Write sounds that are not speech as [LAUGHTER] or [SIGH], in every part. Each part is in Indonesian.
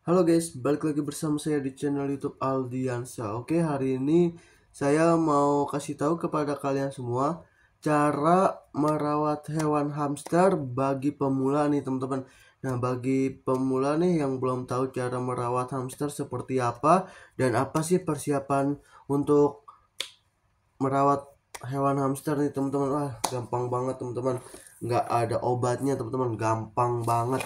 Halo guys, balik lagi bersama saya di channel YouTube Aldiansa. Oke, hari ini saya mau kasih tahu kepada kalian semua cara merawat hewan hamster bagi pemula nih, teman-teman. Nah, bagi pemula nih yang belum tahu cara merawat hamster seperti apa dan apa sih persiapan untuk merawat hewan hamster nih, teman-teman. Wah, gampang banget, teman-teman. Nggak ada obatnya, teman-teman. Gampang banget.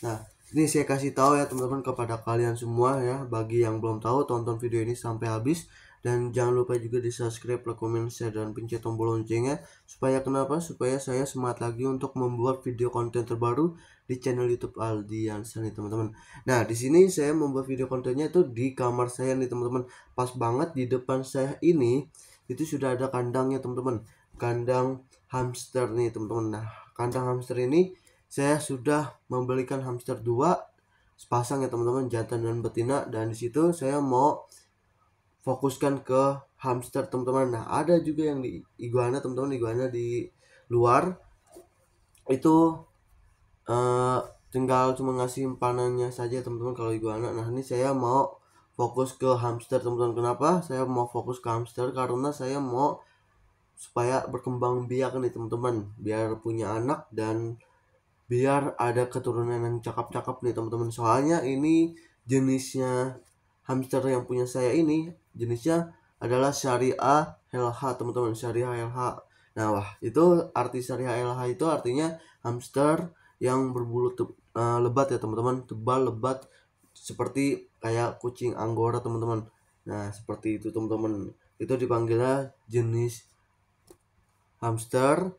Nah, ini saya kasih tahu ya teman-teman kepada kalian semua ya bagi yang belum tahu tonton video ini sampai habis dan jangan lupa juga di subscribe, like, comment, share dan pencet tombol loncengnya supaya kenapa supaya saya semangat lagi untuk membuat video konten terbaru di channel YouTube Aldi nih teman-teman. Nah di sini saya membuat video kontennya itu di kamar saya nih teman-teman. Pas banget di depan saya ini itu sudah ada kandangnya teman-teman. Kandang hamster nih teman-teman. Nah kandang hamster ini saya sudah membelikan hamster dua sepasang ya teman-teman jantan dan betina dan disitu saya mau fokuskan ke hamster teman-teman nah ada juga yang di iguana teman-teman iguana di luar itu uh, tinggal cuma ngasih panannya saja teman-teman kalau iguana nah ini saya mau fokus ke hamster teman-teman kenapa saya mau fokus ke hamster karena saya mau supaya berkembang biak nih teman-teman biar punya anak dan biar ada keturunan yang cakep-cakep nih teman-teman soalnya ini jenisnya hamster yang punya saya ini jenisnya adalah syariah LH teman-teman syariah LH nah wah itu arti syariah LH itu artinya hamster yang berbulu te- uh, eh, lebat ya teman-teman tebal lebat seperti kayak kucing anggora teman-teman nah seperti itu teman-teman itu dipanggilnya jenis hamster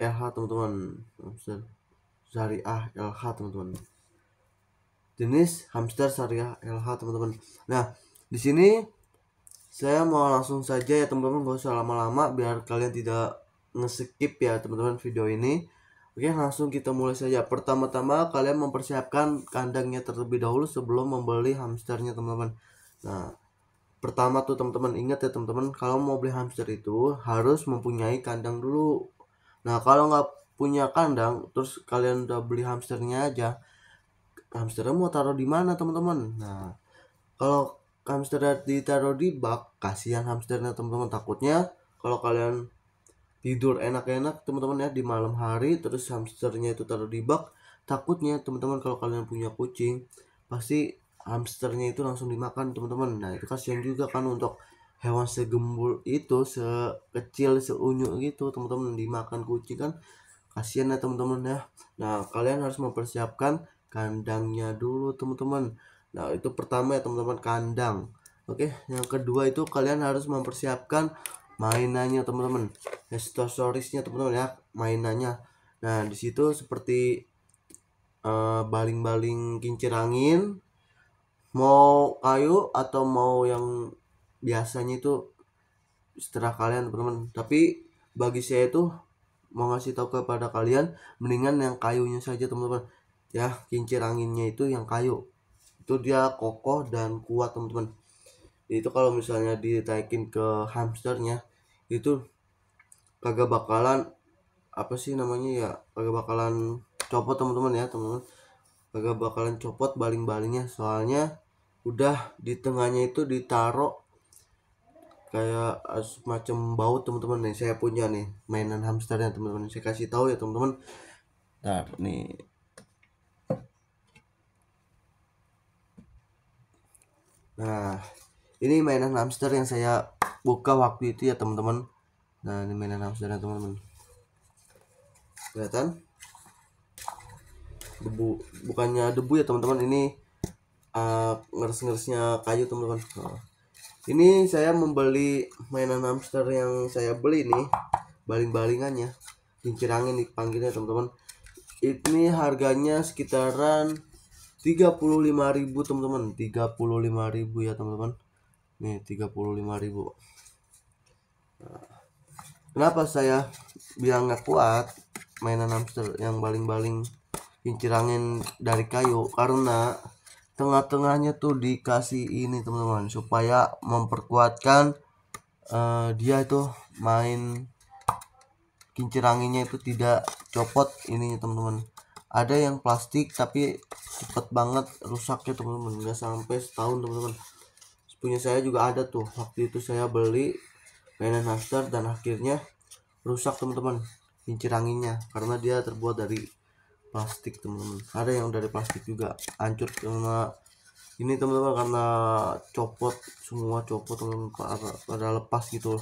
LH teman-teman syariah LH teman-teman jenis hamster syariah LH teman-teman nah di sini saya mau langsung saja ya teman-teman gak usah lama-lama biar kalian tidak ngeskip ya teman-teman video ini Oke langsung kita mulai saja Pertama-tama kalian mempersiapkan kandangnya terlebih dahulu sebelum membeli hamsternya teman-teman Nah pertama tuh teman-teman ingat ya teman-teman Kalau mau beli hamster itu harus mempunyai kandang dulu nah kalau nggak punya kandang terus kalian udah beli hamsternya aja hamsternya mau taruh di mana teman-teman nah kalau hamster ditaruh di bak kasihan hamsternya teman-teman takutnya kalau kalian tidur enak-enak teman-teman ya di malam hari terus hamsternya itu taruh di bak takutnya teman-teman kalau kalian punya kucing pasti hamsternya itu langsung dimakan teman-teman nah itu kasihan juga kan untuk hewan segembul itu sekecil seunyu gitu teman-teman dimakan kucing kan kasihan ya teman-teman ya nah kalian harus mempersiapkan kandangnya dulu teman-teman nah itu pertama ya teman-teman kandang oke yang kedua itu kalian harus mempersiapkan mainannya teman-teman historisnya teman-teman ya mainannya nah disitu seperti eh, baling-baling uh, kincir angin mau kayu atau mau yang biasanya itu setelah kalian teman-teman tapi bagi saya itu mau ngasih tahu kepada kalian mendingan yang kayunya saja teman-teman ya kincir anginnya itu yang kayu itu dia kokoh dan kuat teman-teman itu kalau misalnya ditaikin ke hamsternya itu kagak bakalan apa sih namanya ya kagak bakalan copot teman-teman ya teman-teman kagak bakalan copot baling-balingnya soalnya udah di tengahnya itu ditaruh kayak eh, semacam baut teman-teman nih saya punya nih mainan hamsternya teman-teman saya kasih tahu ya teman-teman nah nih nah ini mainan hamster yang saya buka waktu itu ya teman-teman nah ini mainan hamsternya teman-teman kelihatan debu bukannya debu ya teman-teman ini uh, ngeres-ngeresnya kayu teman-teman oh ini saya membeli mainan hamster yang saya beli nih baling-balingannya kincir angin dipanggilnya teman-teman ini harganya sekitaran 35.000 teman-teman 35.000 ya teman-teman nih 35.000 kenapa saya bilang nggak kuat mainan hamster yang baling-baling kincir angin dari kayu karena tengah-tengahnya tuh dikasih ini teman-teman supaya memperkuatkan uh, dia itu main kincir anginnya itu tidak copot ini teman-teman ada yang plastik tapi cepet banget rusaknya teman-teman nggak sampai setahun teman-teman punya saya juga ada tuh waktu itu saya beli mainan hamster dan akhirnya rusak teman-teman kincir anginnya karena dia terbuat dari plastik teman-teman ada yang dari plastik juga hancur karena ini teman-teman karena copot semua copot teman-teman pada, pada lepas gitu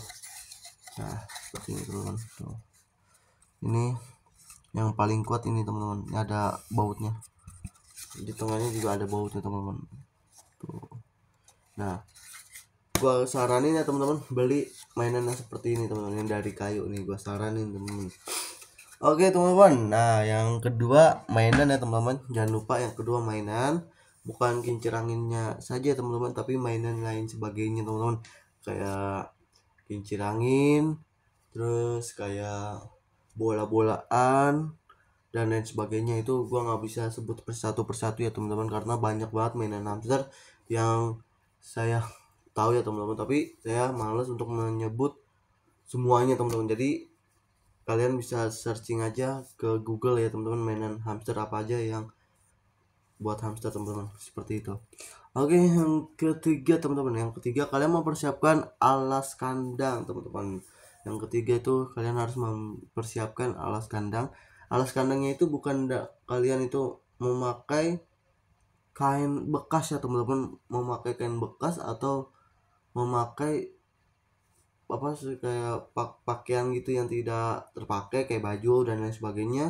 nah seperti ini teman-teman ini yang paling kuat ini teman-teman ini ada bautnya di tengahnya juga ada bautnya teman-teman nah gua saranin ya teman-teman beli mainan yang seperti ini teman-teman yang dari kayu nih gua saranin teman-teman Oke teman-teman, nah yang kedua mainan ya teman-teman, jangan lupa yang kedua mainan bukan kincir anginnya saja teman-teman, tapi mainan lain sebagainya teman-teman kayak kincir angin, terus kayak bola-bolaan dan lain sebagainya itu gua nggak bisa sebut persatu persatu ya teman-teman karena banyak banget mainan hamster yang saya tahu ya teman-teman tapi saya males untuk menyebut semuanya teman-teman jadi kalian bisa searching aja ke Google ya teman-teman mainan hamster apa aja yang buat hamster teman-teman seperti itu oke yang ketiga teman-teman yang ketiga kalian mempersiapkan alas kandang teman-teman yang ketiga itu kalian harus mempersiapkan alas kandang alas kandangnya itu bukan kalian itu memakai kain bekas ya teman-teman memakai kain bekas atau memakai apa sih kayak pak pakaian gitu yang tidak terpakai kayak baju dan lain sebagainya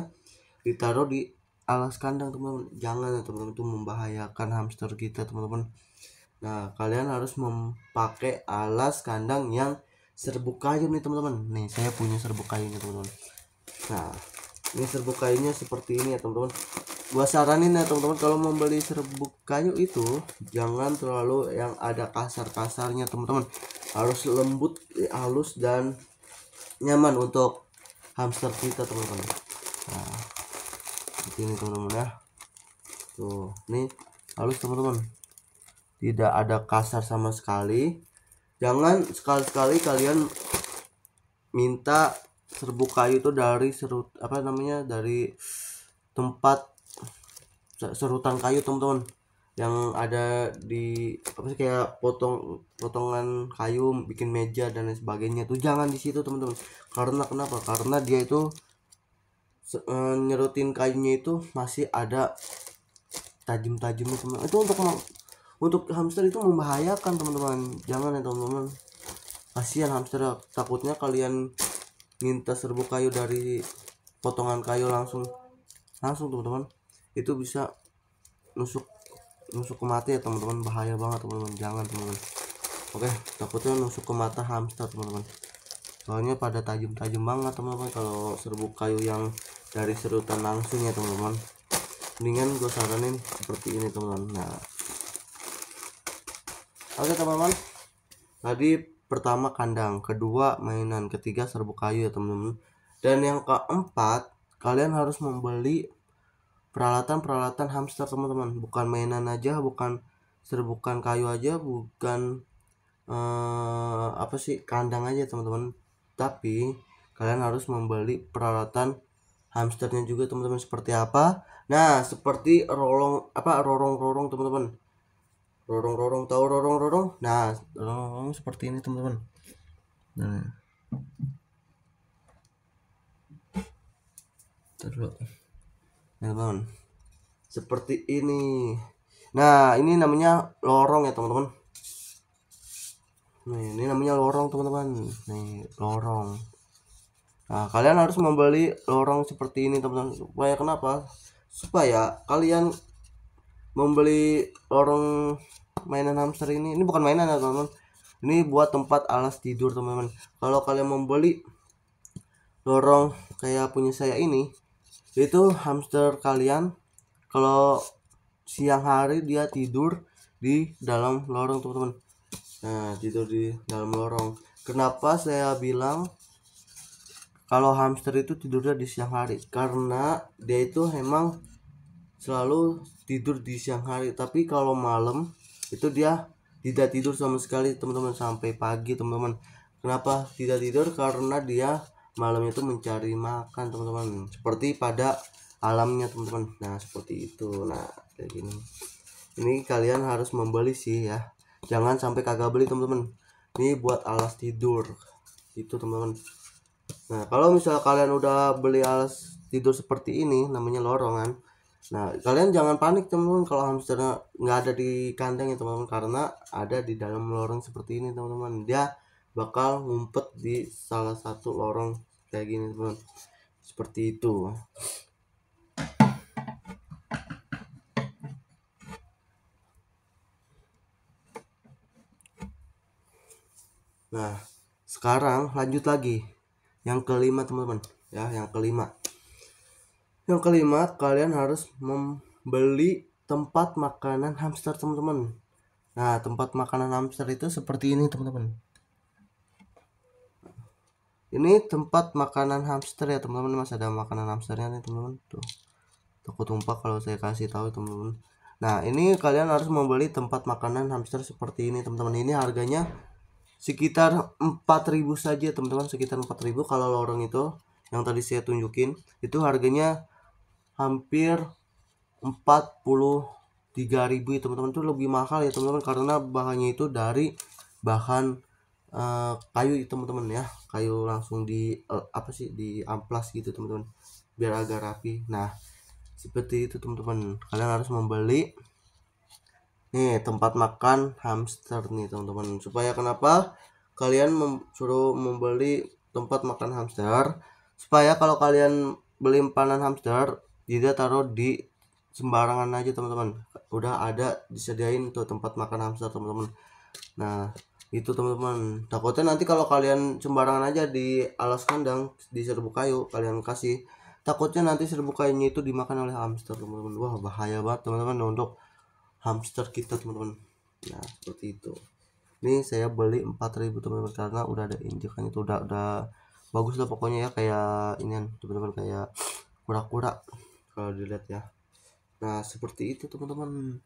ditaruh di alas kandang teman-teman jangan ya teman-teman itu membahayakan hamster kita teman-teman nah kalian harus memakai alas kandang yang serbuk kayu nih teman-teman nih saya punya serbuk kayu nih teman-teman nah ini serbuk kayunya seperti ini ya teman-teman gua saranin ya teman-teman kalau membeli serbuk kayu itu jangan terlalu yang ada kasar-kasarnya teman-teman harus lembut halus dan nyaman untuk hamster kita teman-teman nah, ini teman-teman ya tuh ini halus teman-teman tidak ada kasar sama sekali jangan sekali-sekali kalian minta serbuk kayu itu dari serut apa namanya dari tempat serutan kayu teman-teman yang ada di apa sih kayak potong potongan kayu bikin meja dan lain sebagainya tuh jangan di situ teman-teman karena kenapa karena dia itu e, nyerutin kayunya itu masih ada tajam-tajamnya teman teman itu untuk untuk hamster itu membahayakan teman-teman jangan ya teman-teman kasihan hamster takutnya kalian minta serbuk kayu dari potongan kayu langsung langsung teman-teman itu bisa nusuk nusuk ke mata ya teman-teman bahaya banget teman-teman jangan teman-teman oke takutnya nusuk ke mata hamster teman-teman soalnya pada tajam-tajam banget teman-teman kalau serbuk kayu yang dari serutan langsung ya teman-teman mendingan gue saranin seperti ini teman-teman nah oke teman-teman tadi pertama kandang kedua mainan ketiga serbuk kayu ya teman-teman dan yang keempat kalian harus membeli peralatan-peralatan hamster teman-teman bukan mainan aja bukan serbukan kayu aja bukan uh, apa sih kandang aja teman-teman tapi kalian harus membeli peralatan hamsternya juga teman-teman seperti apa nah seperti rolong apa rorong-rorong teman-teman rorong-rorong tahu rorong-rorong nah rorong seperti ini teman-teman nah terus Melbourne seperti ini nah ini namanya lorong ya teman-teman nih ini namanya lorong teman-teman nih lorong nah kalian harus membeli lorong seperti ini teman-teman supaya kenapa supaya kalian membeli lorong mainan hamster ini ini bukan mainan ya teman-teman ini buat tempat alas tidur teman-teman kalau kalian membeli lorong kayak punya saya ini itu hamster kalian kalau siang hari dia tidur di dalam lorong teman-teman nah tidur di dalam lorong kenapa saya bilang kalau hamster itu tidurnya di siang hari karena dia itu emang selalu tidur di siang hari tapi kalau malam itu dia tidak tidur sama sekali teman-teman sampai pagi teman-teman kenapa tidak tidur karena dia malam itu mencari makan teman-teman seperti pada alamnya teman-teman nah seperti itu nah kayak gini ini kalian harus membeli sih ya jangan sampai kagak beli teman-teman ini buat alas tidur itu teman-teman nah kalau misal kalian udah beli alas tidur seperti ini namanya lorongan nah kalian jangan panik teman-teman kalau hamsternya nggak ada di kandang ya teman-teman karena ada di dalam lorong seperti ini teman-teman dia bakal ngumpet di salah satu lorong kayak gini teman seperti itu nah sekarang lanjut lagi yang kelima teman-teman ya yang kelima yang kelima kalian harus membeli tempat makanan hamster teman-teman nah tempat makanan hamster itu seperti ini teman-teman ini tempat makanan hamster ya teman-teman masih ada makanan hamsternya nih teman-teman tuh takut tumpah kalau saya kasih tahu teman-teman nah ini kalian harus membeli tempat makanan hamster seperti ini teman-teman ini harganya sekitar 4000 saja teman-teman sekitar 4000 kalau lorong itu yang tadi saya tunjukin itu harganya hampir 43.000 ya teman-teman itu lebih mahal ya teman-teman karena bahannya itu dari bahan Eh, kayu teman-teman ya kayu langsung di uh, apa sih di amplas gitu teman-teman biar agak rapi nah seperti itu teman-teman kalian harus membeli nih tempat makan hamster nih teman-teman supaya kenapa kalian mem suruh membeli tempat makan hamster supaya kalau kalian beli panan hamster tidak taruh di sembarangan aja teman-teman udah ada disediain tuh tempat makan hamster teman-teman nah itu teman-teman takutnya nanti kalau kalian sembarangan aja di alas kandang di serbuk kayu kalian kasih takutnya nanti serbuk kayunya itu dimakan oleh hamster teman-teman wah bahaya banget teman-teman untuk hamster kita teman-teman nah seperti itu ini saya beli 4000 teman-teman karena udah ada injekannya itu udah udah bagus lah pokoknya ya kayak ini teman-teman kayak kura-kura kalau dilihat ya nah seperti itu teman-teman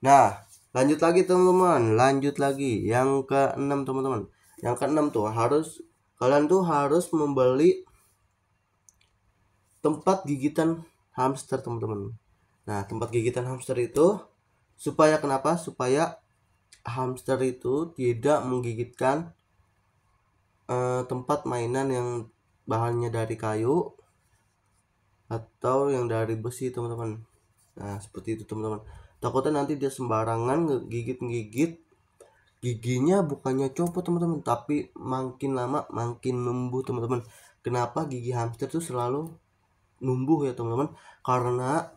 nah, lanjut lagi teman-teman, lanjut lagi yang ke enam teman-teman. Yang ke enam tuh harus kalian tuh harus membeli tempat gigitan hamster teman-teman. Nah, tempat gigitan hamster itu supaya kenapa? Supaya hamster itu tidak menggigitkan uh, tempat mainan yang bahannya dari kayu atau yang dari besi teman-teman nah seperti itu teman-teman takutnya nanti dia sembarangan gigit-gigit giginya bukannya copot teman-teman tapi makin lama makin numbuh teman-teman kenapa gigi hamster tuh selalu numbuh ya teman-teman karena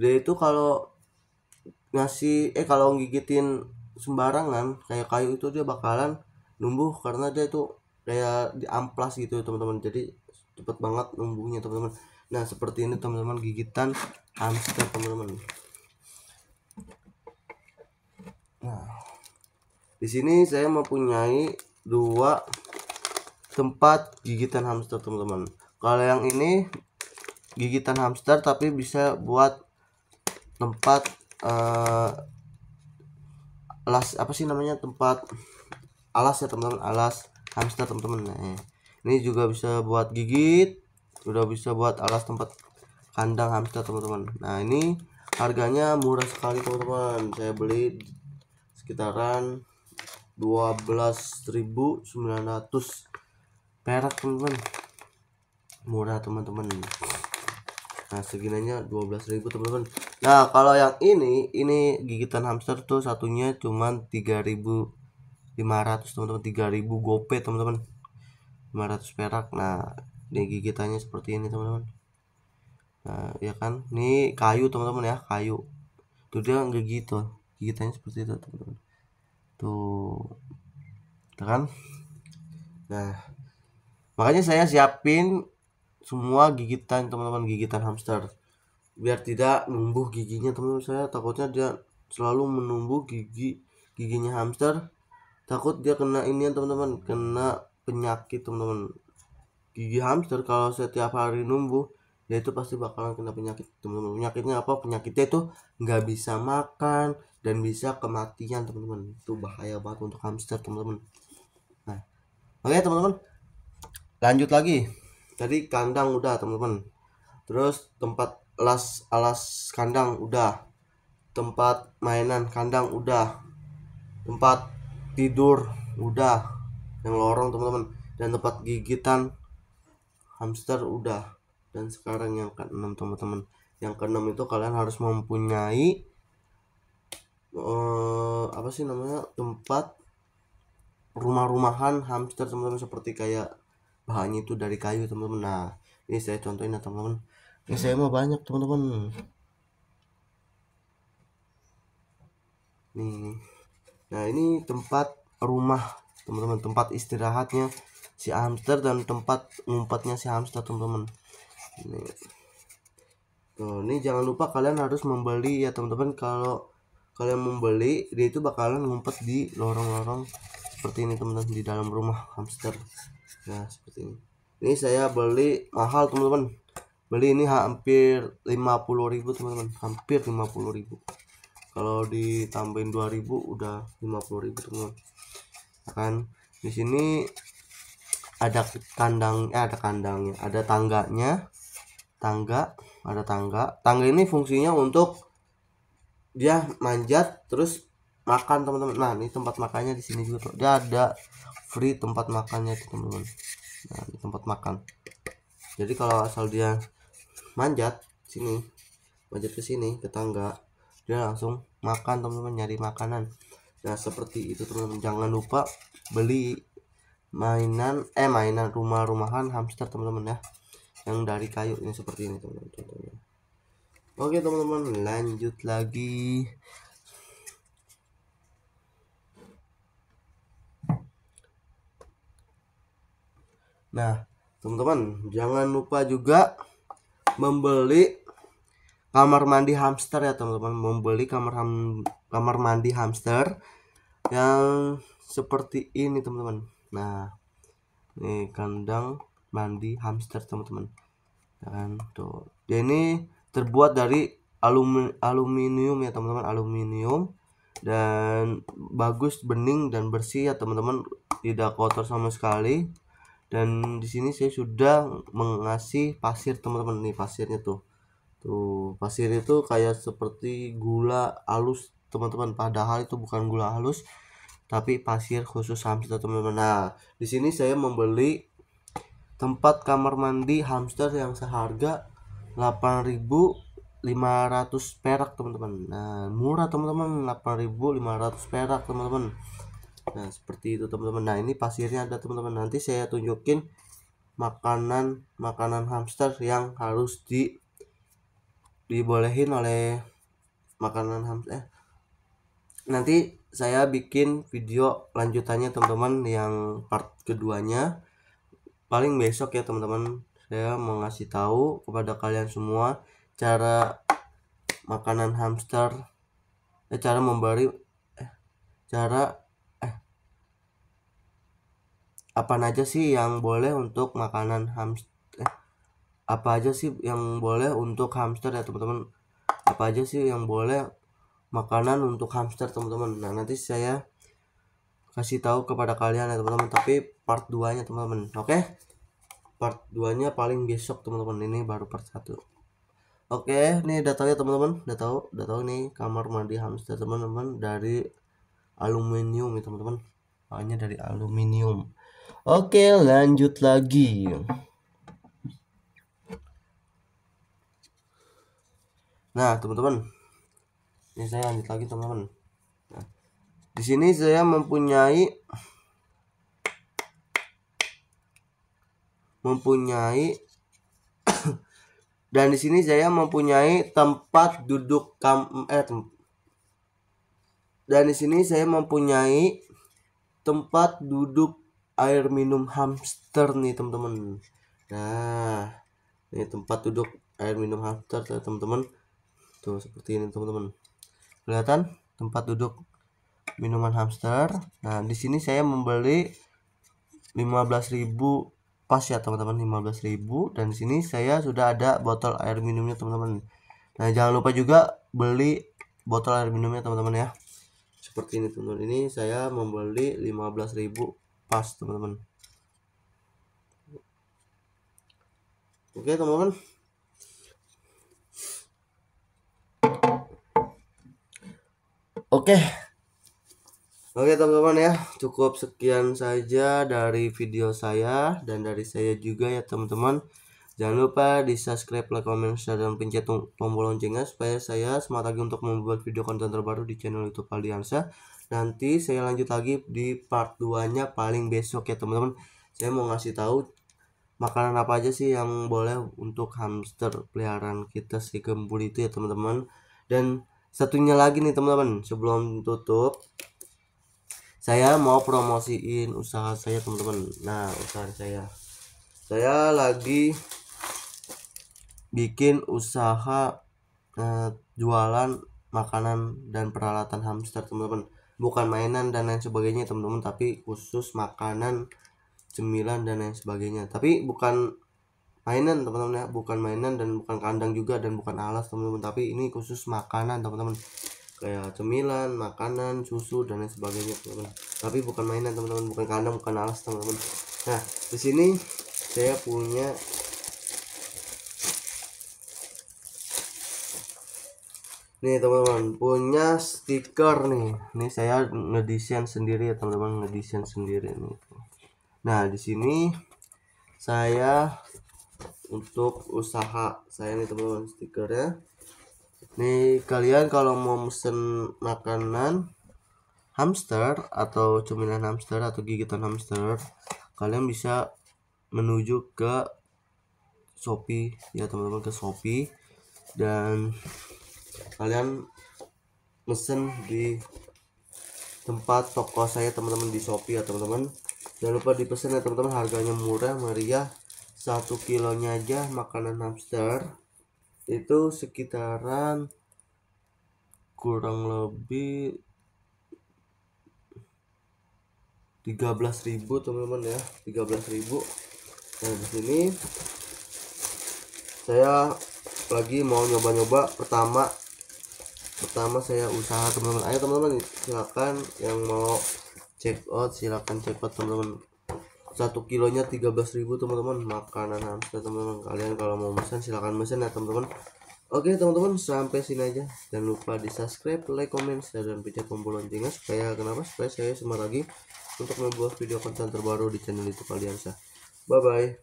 dia itu kalau ngasih eh kalau gigitin sembarangan kayak kayu itu dia bakalan numbuh karena dia itu kayak di amplas gitu teman-teman jadi cepet banget numbuhnya teman-teman nah seperti ini teman-teman gigitan hamster teman-teman nah di sini saya mempunyai dua tempat gigitan hamster teman-teman kalau yang ini gigitan hamster tapi bisa buat tempat uh, alas apa sih namanya tempat alas ya teman-teman alas hamster teman-teman nah, ini juga bisa buat gigit udah bisa buat alas tempat kandang hamster teman-teman nah ini harganya murah sekali teman-teman saya beli sekitaran 12.900 perak teman-teman murah teman-teman nah seginanya 12.000 teman-teman nah kalau yang ini ini gigitan hamster tuh satunya cuman 3.500 teman-teman 3.000 gope teman-teman 500 perak nah nih gigitannya seperti ini teman-teman nah ya kan ini kayu teman-teman ya kayu tuh dia nggak gitu, gigitannya seperti itu teman-teman tuh ya kan nah makanya saya siapin semua gigitan teman-teman gigitan hamster biar tidak numbuh giginya teman-teman saya takutnya dia selalu menumbuh gigi giginya hamster takut dia kena ini ya, teman-teman kena penyakit teman-teman gigi hamster kalau setiap hari numbuh dia itu pasti bakalan kena penyakit teman-teman penyakitnya apa penyakitnya itu nggak bisa makan dan bisa kematian teman-teman itu bahaya banget untuk hamster teman-teman nah oke teman-teman lanjut lagi tadi kandang udah teman-teman terus tempat alas alas kandang udah tempat mainan kandang udah tempat tidur udah yang lorong teman-teman dan tempat gigitan hamster udah dan sekarang yang keenam teman-teman yang keenam itu kalian harus mempunyai uh, apa sih namanya tempat rumah-rumahan hamster teman-teman seperti kayak bahannya itu dari kayu teman-teman nah ini saya contohin ya teman-teman ini saya mau banyak teman-teman nih nah ini tempat rumah teman-teman tempat istirahatnya si hamster dan tempat ngumpetnya si hamster teman-teman ini ini jangan lupa kalian harus membeli ya teman-teman kalau kalian membeli dia itu bakalan ngumpet di lorong-lorong seperti ini teman-teman di dalam rumah hamster ya seperti ini ini saya beli mahal teman-teman beli ini hampir 50.000 teman-teman hampir 50.000 kalau ditambahin 2000 udah 50.000 teman-teman akan di sini ada kandang eh, ada kandangnya ada tangganya tangga ada tangga tangga ini fungsinya untuk dia manjat terus makan teman-teman nah ini tempat makannya di sini juga dia ada free tempat makannya teman-teman nah ini tempat makan jadi kalau asal dia manjat sini manjat ke sini ke tangga dia langsung makan teman-teman nyari makanan nah seperti itu teman-teman jangan lupa beli mainan eh mainan rumah-rumahan hamster teman-teman ya yang dari kayu ini seperti ini teman-teman oke teman-teman lanjut lagi nah teman-teman jangan lupa juga membeli kamar mandi hamster ya teman-teman membeli kamar ham kamar mandi hamster yang seperti ini teman-teman nah ini kandang mandi hamster teman-teman ya kan tuh dia ini terbuat dari alumin aluminium ya teman-teman aluminium dan bagus bening dan bersih ya teman-teman tidak kotor sama sekali dan di sini saya sudah mengasih pasir teman-teman nih pasirnya tuh tuh pasir itu kayak seperti gula halus teman-teman padahal itu bukan gula halus tapi pasir khusus hamster teman-teman nah di sini saya membeli tempat kamar mandi hamster yang seharga 8.500 perak teman-teman nah murah teman-teman 8.500 perak teman-teman nah seperti itu teman-teman nah ini pasirnya ada teman-teman nanti saya tunjukin makanan makanan hamster yang harus di dibolehin oleh makanan hamster eh, nanti saya bikin video lanjutannya teman-teman yang part keduanya paling besok ya teman-teman saya mau ngasih tahu kepada kalian semua cara makanan hamster eh, cara memberi eh, cara eh apa aja sih yang boleh untuk makanan hamster eh, apa aja sih yang boleh untuk hamster ya teman-teman apa aja sih yang boleh makanan untuk hamster teman-teman nah nanti saya kasih tahu kepada kalian ya teman-teman tapi part 2 nya teman-teman oke okay? part 2 nya paling besok teman-teman ini baru part 1 oke okay, ini udah tahu ya teman-teman udah tahu udah tahu nih kamar mandi hamster teman-teman dari aluminium ya teman-teman hanya dari aluminium oke okay, lanjut lagi nah teman-teman ini saya lanjut lagi teman-teman nah, di sini saya mempunyai mempunyai [COUGHS] dan di sini saya mempunyai tempat duduk kam eh tem dan di sini saya mempunyai tempat duduk air minum hamster nih teman-teman nah ini tempat duduk air minum hamster teman-teman tuh seperti ini teman-teman kelihatan tempat duduk minuman hamster nah di sini saya membeli 15.000 pas ya teman-teman 15.000 dan di sini saya sudah ada botol air minumnya teman-teman nah jangan lupa juga beli botol air minumnya teman-teman ya seperti ini teman-teman ini saya membeli 15.000 pas teman-teman oke teman-teman Oke. Okay. Oke okay, teman-teman ya, cukup sekian saja dari video saya dan dari saya juga ya teman-teman. Jangan lupa di subscribe, like, comment, share, dan pencet tombol loncengnya supaya saya semangat lagi untuk membuat video konten terbaru di channel YouTube Aliansa. Nanti saya lanjut lagi di part 2-nya paling besok ya teman-teman. Saya mau ngasih tahu makanan apa aja sih yang boleh untuk hamster peliharaan kita si gembul itu ya teman-teman. Dan satunya lagi nih teman-teman sebelum tutup saya mau promosiin usaha saya teman-teman nah usaha saya saya lagi bikin usaha eh, jualan makanan dan peralatan hamster teman-teman bukan mainan dan lain sebagainya teman-teman tapi khusus makanan cemilan dan lain sebagainya tapi bukan mainan teman-teman ya bukan mainan dan bukan kandang juga dan bukan alas teman-teman tapi ini khusus makanan teman-teman kayak cemilan makanan susu dan lain sebagainya teman-teman tapi bukan mainan teman-teman bukan kandang bukan alas teman-teman nah di sini saya punya nih teman-teman punya stiker nih ini saya ngedesain sendiri ya teman-teman ngedesain sendiri nih nah di sini saya untuk usaha saya nih teman-teman stikernya nih kalian kalau mau mesen makanan hamster atau cemilan hamster atau gigitan hamster kalian bisa menuju ke Shopee ya teman-teman ke Shopee dan kalian mesen di tempat toko saya teman-teman di Shopee ya teman-teman jangan lupa dipesan ya teman-teman harganya murah meriah satu kilonya aja makanan hamster itu sekitaran kurang lebih 13.000 teman-teman ya 13.000 nah di sini saya lagi mau nyoba-nyoba pertama pertama saya usaha teman-teman ayo teman-teman silakan yang mau check out silakan check out teman-teman satu kilonya tiga belas ribu teman-teman makanan hamster teman-teman kalian kalau mau pesan silahkan pesan ya teman-teman oke teman-teman sampai sini aja jangan lupa di subscribe like comment share dan pencet tombol loncengnya supaya kenapa supaya saya semangat lagi untuk membuat video konten terbaru di channel itu kalian sah bye bye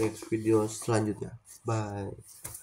next video selanjutnya bye